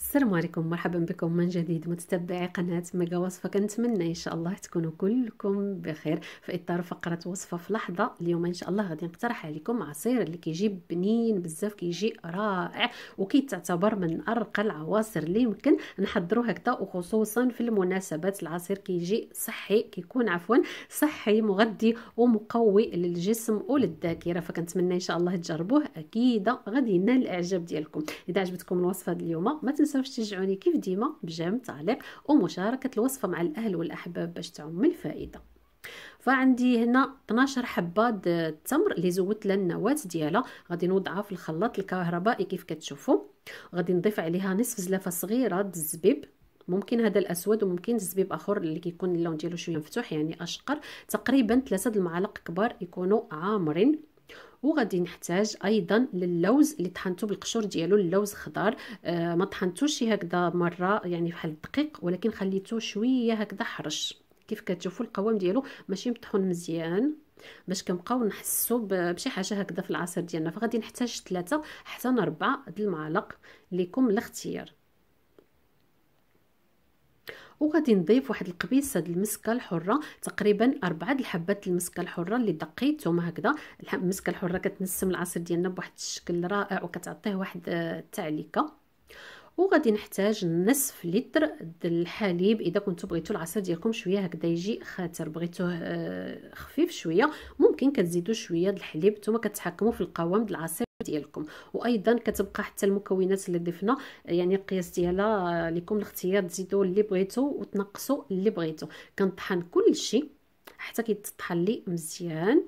السلام عليكم مرحبا بكم من جديد متتبعي قناة ميجا وصفة كنتمنى إن شاء الله تكونوا كلكم بخير في إطار فقرة وصفة في لحظة اليوم إن شاء الله غادي نقترح عليكم عصير اللي كيجي بنين بزاف كيجي رائع وكيتعتبر من أرقى العواصر اللي يمكن نحضروه هكذا وخصوصا في المناسبات العصير كيجي صحي كيكون عفوا صحي مغذي ومقوي للجسم وللذاكرة فكنتمنى إن شاء الله تجربوه أكيد غادي ينال الإعجاب ديالكم إذا عجبتكم الوصفة اليوم ما تنسوا تنساوش تشجعوني كيف ديما بجام تعليق ومشاركه الوصفه مع الاهل والاحباب باش تعم الفائده فعندي هنا 12 حبه التمر اللي زودت لها النواه ديالها غادي نوضعها في الخلاط الكهربائي كيف كتشوفوا غادي نضيف عليها نصف زلافه صغيره د الزبيب ممكن هذا الاسود وممكن زبيب اخر اللي كيكون اللون ديالو شويه مفتوح يعني اشقر تقريبا ثلاثه د المعالق كبار يكونوا عامرين وغادي نحتاج ايضا للوز اللي طحنته بالقشور ديالو اللوز خضار آه ما طحنتوش هكذا مره يعني بحال الدقيق ولكن خليته شويه هكذا حرش كيف كتشوفوا القوام ديالو ماشي مطحون مزيان باش كنبقاو نحسو بشي حاجه هكذا في العصير ديالنا فغادي نحتاج ثلاثة حتى 4 د المعالق ليكم الاختيار وغادي نضيف واحد القبيصه د المسكه الحره تقريبا اربعه د الحبات المسكه الحره اللي دقيتهم هكذا المسكه الحره كتنسم العصير ديالنا بواحد الشكل رائع وكتعطيه واحد آه، التعليكه وغادي نحتاج نصف لتر الحليب اذا كنتو بغيتو العصير ديالكم شويه هكذا يجي خاتر بغيتوه آه، خفيف شويه ممكن كتزيدو شويه د الحليب نتوما كتحكموا في القوام د العصير ديالكم وايضا كتبقى حتى المكونات اللي ضفنا يعني القياس ديالها آه، لكم الاختيار تزيدوا اللي بغيتو وتنقصوا اللي بغيتو كنطحن كلشي حتى كيتطحن لي مزيان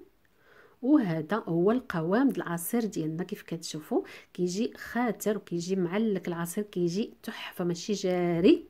وهذا هو القوام ديال العصير ديالنا كيف كتشوفوا كيجي خاتر وكيجي معلك العصير كيجي تحفه ماشي جاري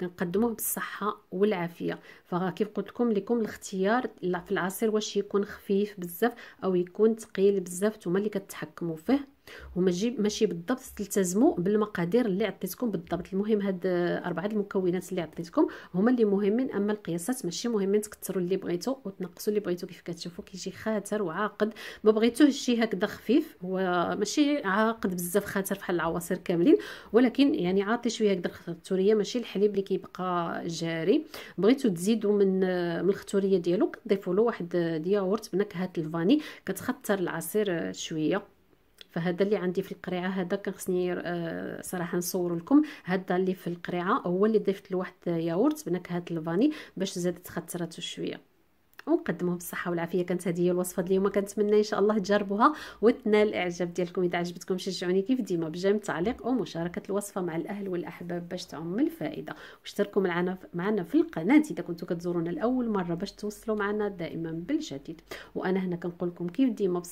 كنقدموه بالصحه والعافيه فغا كيف قلت لكم لكم الاختيار في العصير واش يكون خفيف بزاف او يكون ثقيل بزاف نتوما اللي كتحكموا فيه هما ماشي بالضبط تلتزموا بالمقادير اللي عطيتكم بالضبط المهم هاد اربعه المكونات اللي عطيتكم هما اللي مهمين اما القياسات ماشي مهمين تكثروا اللي بغيتو وتنقصوا اللي بغيتو كيف كتشوفوا كيجي خاتر وعاقد ما بغيتوه شي هكذا خفيف هو ماشي عاقد بزاف خاتر بحال العواصر كاملين ولكن يعني عاطي شويه هكذا الخطوريه ماشي الحليب اللي كيبقى جاري بغيتو تزيدوا من من الخطوريه ديالو ضيفوا له واحد دياورت بنكهه الفاني كتخطر العصير شويه فهذا اللي عندي في القريعه هذا كان خصني آه، صراحه نصور لكم هذا اللي في القريعه هو اللي ضيفت لواحد ياورت بنكهه الفاني باش زادت خطرته شويه ونقدمه بالصحه والعافيه كانت هذه هي الوصفه اليوم كنتمنى ان شاء الله تجربوها وتنال الاعجاب ديالكم اذا عجبتكم شجعوني كيف ديما بجيم تعليق ومشاركه الوصفه مع الاهل والاحباب باش تعم الفائده واشتركوا معنا معنا في القناه اذا كنتوا كتزورونا لاول مره باش توصلوا معنا دائما بالجديد وانا هنا كنقول لكم كيف ديما